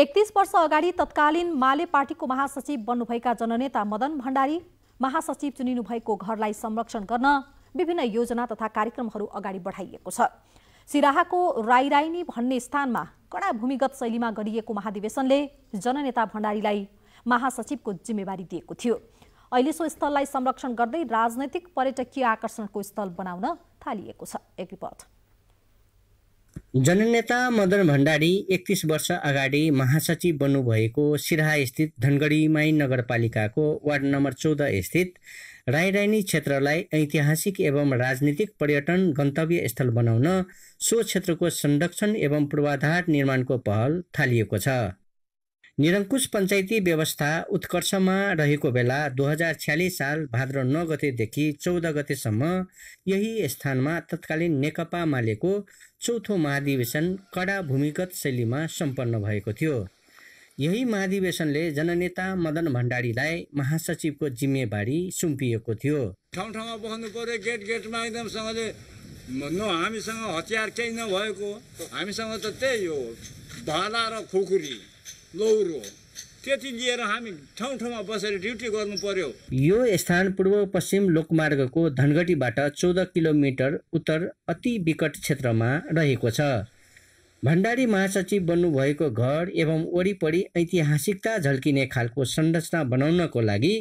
एकतिस वर्ष अगाडि तत्कालीन माले पार्टीको महासचिव बन्नुभएका जननेता मदन भण्डारी महासचिव चुनिनु भएको घरलाई संरक्षण गर्न विभिन्न योजना तथा कार्यक्रमहरू अगाडि बढाइएको छ सिराहाको राईराइनी भन्ने स्थानमा कडा भूमिगत शैलीमा गरिएको महाधिवेशनले जननेता भण्डारीलाई महासचिवको जिम्मेवारी दिएको थियो अहिले सो स्थललाई संरक्षण गर्दै राजनैतिक पर्यटकीय आकर्षणको स्थल बनाउन थालिएको छ एक रिपोर्ट जननेता मदन भण्डारी एकतिस वर्ष अगाडि महासचिव बन्नुभएको स्थित धनगढीमाई नगरपालिकाको वार्ड नम्बर चौध स्थित राईरानी क्षेत्रलाई ऐतिहासिक एवं राजनीतिक पर्यटन गन्तव्य स्थल बनाउन सो क्षेत्रको संरक्षण एवं पूर्वाधार निर्माणको पहल थालिएको छ निरङ्कुश पञ्चायती व्यवस्था उत्कर्षमा रहेको बेला दुई हजार छ्यालिस साल भाद्र नौ गतेदेखि चौध गतेसम्म यही स्थानमा तत्कालीन नेकपा मालेको चौथो महाधिवेशन कडा भूमिगत शैलीमा सम्पन्न भएको थियो यही महाधिवेशनले जननेता मदन भण्डारीलाई महासचिवको जिम्मेवारी सुम्पिएको थियो ठाउँ ठाउँमा बस्नु पर्यो गेट गेटमा एकदमसँगले न हामीसँग हतियार केही नभएको हामीसँग त त्यही हो भाला र खुकुरी लौरो त्यति लिएर हामी ठाउँ ठाउँमा बसेर ड्युटी गर्नु पर्यो यो स्थान पूर्व पश्चिम लोकमार्गको धनगढीबाट चौध किलोमिटर उत्तर अति विकट क्षेत्रमा रहेको छ भण्डारी महासचिव बन्नुभएको घर एवं वरिपरि ऐतिहासिकता झल्किने खालको संरचना बनाउनको लागि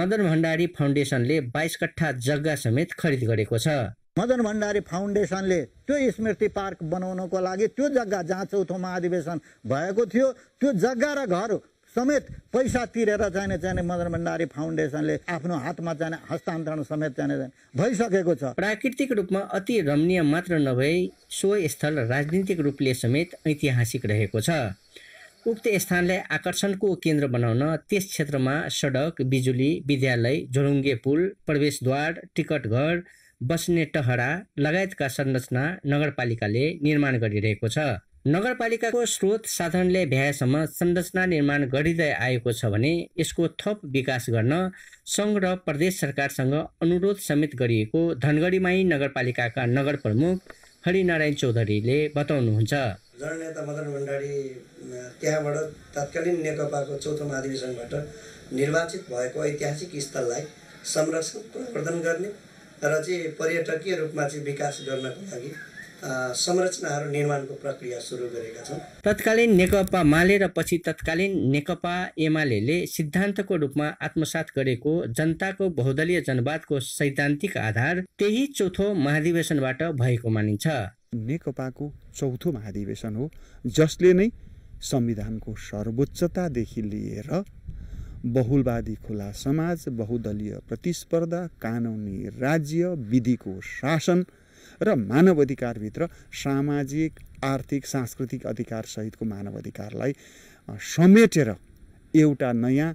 मदन भण्डारी फाउन्डेसनले बाइस कट्ठा जग्गा समेत खरिद गरेको छ मदन भण्डारी फाउन्डेसनले त्यो स्मृति पार्क बनाउनको लागि त्यो जग्गा जहाँ चौथो महाधिवेशन भएको थियो त्यो जग्गा र घर समेत पैसा तिरेर जाने जाने मदन भण्डारी फाउन्डेसनले आफ्नो हातमा जाने हस्तान्तरण समेत जाने भइसकेको छ प्राकृतिक रूपमा अति रमणीय मात्र नभई सो स्थल राजनीतिक रूपले समेत ऐतिहासिक रहेको छ उक्त स्थानलाई आकर्षणको केन्द्र बनाउन त्यस क्षेत्रमा सडक बिजुली विद्यालय झोलुङ्गे पुल प्रवेशद्वार टिकट घर बस्ने टहरा लगायतका संरचना नगरपालिकाले निर्माण गरिरहेको छ नगरपालिकाको स्रोत साधनले भ्याएसम्म संरचना निर्माण गरिँदै आएको छ भने यसको थप विकास गर्न सङ्घ र प्रदेश सरकारसँग अनुरोध समेत गरिएको धनगढीमाई नगरपालिकाका नगर प्रमुख हरिनारायण चौधरीले बताउनुहुन्छ जननेता मदन भण्डारी त्यहाँबाट तत्कालीन नेकपाको चौथो महाधिवेशनबाट निर्वाचित भएको ऐतिहासिक स्थललाई संरक्षण प्रवर्धन गर्ने र चाहिँ पर्यटकीय रूपमा चाहिँ विकास गर्नको लागि संरचनाहरू निर्माणको प्रक्रिया सुरु गरेका छौँ तत्कालीन नेकपा माले र पछि तत्कालीन नेकपा एमाले सिद्धान्तको रूपमा आत्मसात गरेको जनताको बहुदलीय जनवादको सैद्धान्तिक आधार त्यही चौथो महाधिवेशनबाट भएको मानिन्छ नेकपाको चौथो महाधिवेशन हो जसले नै संविधानको सर्वोच्चतादेखि लिएर बहुलवादी खुला समाज बहुदलीय प्रतिस्पर्धा कानुनी राज्य विधिको शासन र मानव अधिकारभित्र सामाजिक आर्थिक सांस्कृतिक अधिकारसहितको मानव अधिकारलाई समेटेर एउटा नयाँ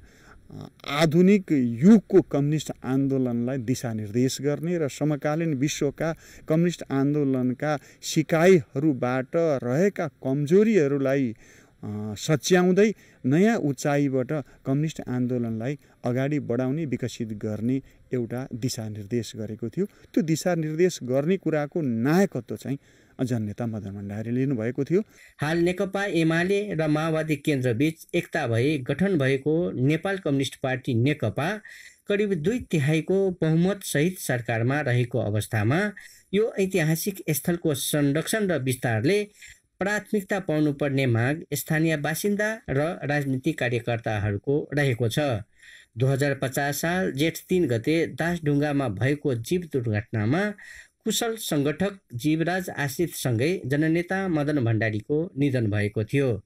आधुनिक युगको कम्युनिस्ट आन्दोलनलाई दिशानिर्देश गर्ने र समकालीन विश्वका कम्युनिस्ट आन्दोलनका सिकाइहरूबाट रहेका कमजोरीहरूलाई सच्याउँदै नयाँ उचाइबाट कम्युनिस्ट आन्दोलनलाई अगाडि बढाउने विकसित गर्ने एउटा दिशानिर्देश गरेको थियो त्यो दिशानिर्देश गर्ने कुराको नायकत्व चाहिँ जननेता मदन भण्डारी लिनुभएको थियो हाल नेकपा एमाले र माओवादी केन्द्रबीच एकता भए गठन भएको नेपाल कम्युनिस्ट पार्टी नेकपा करिब दुई तिहाईको बहुमतसहित सरकारमा रहेको अवस्थामा यो ऐतिहासिक स्थलको संरक्षण र विस्तारले प्राथमिकता पाउनुपर्ने माग स्थानीय बासिन्दा र राजनीतिक कार्यकर्ताहरूको रहेको छ दुई हजार पचास साल जेठ तिन गते दासढुङ्गामा भएको जीव दुर्घटनामा कुशल सङ्गठक जीवराज आश्रितसँगै जननेता मदन भण्डारीको निधन भएको थियो